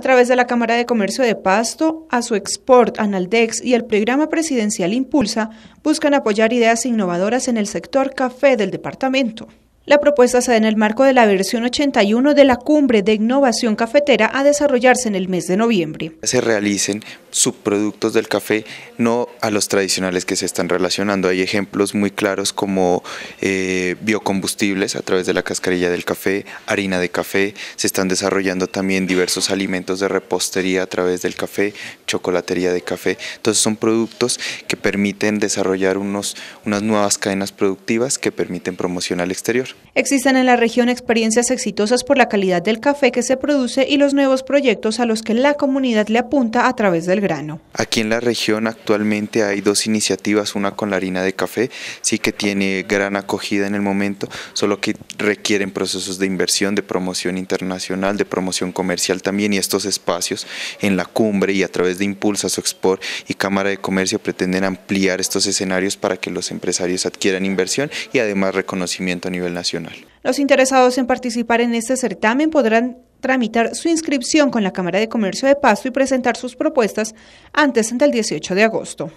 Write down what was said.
a través de la Cámara de Comercio de Pasto, a su export, Analdex y el programa presidencial Impulsa, buscan apoyar ideas innovadoras en el sector café del departamento. La propuesta se da en el marco de la versión 81 de la Cumbre de Innovación Cafetera a desarrollarse en el mes de noviembre. Se realicen subproductos del café, no a los tradicionales que se están relacionando. Hay ejemplos muy claros como eh, biocombustibles a través de la cascarilla del café, harina de café, se están desarrollando también diversos alimentos de repostería a través del café, chocolatería de café. Entonces son productos que permiten desarrollar unos, unas nuevas cadenas productivas que permiten promoción al exterior. Existen en la región experiencias exitosas por la calidad del café que se produce y los nuevos proyectos a los que la comunidad le apunta a través del grano. Aquí en la región actualmente hay dos iniciativas, una con la harina de café, sí que tiene gran acogida en el momento, solo que requieren procesos de inversión, de promoción internacional, de promoción comercial también y estos espacios en la cumbre y a través de Impulsa, export y Cámara de Comercio pretenden ampliar estos escenarios para que los empresarios adquieran inversión y además reconocimiento a nivel nacional. Los interesados en participar en este certamen podrán tramitar su inscripción con la Cámara de Comercio de Pasto y presentar sus propuestas antes del 18 de agosto.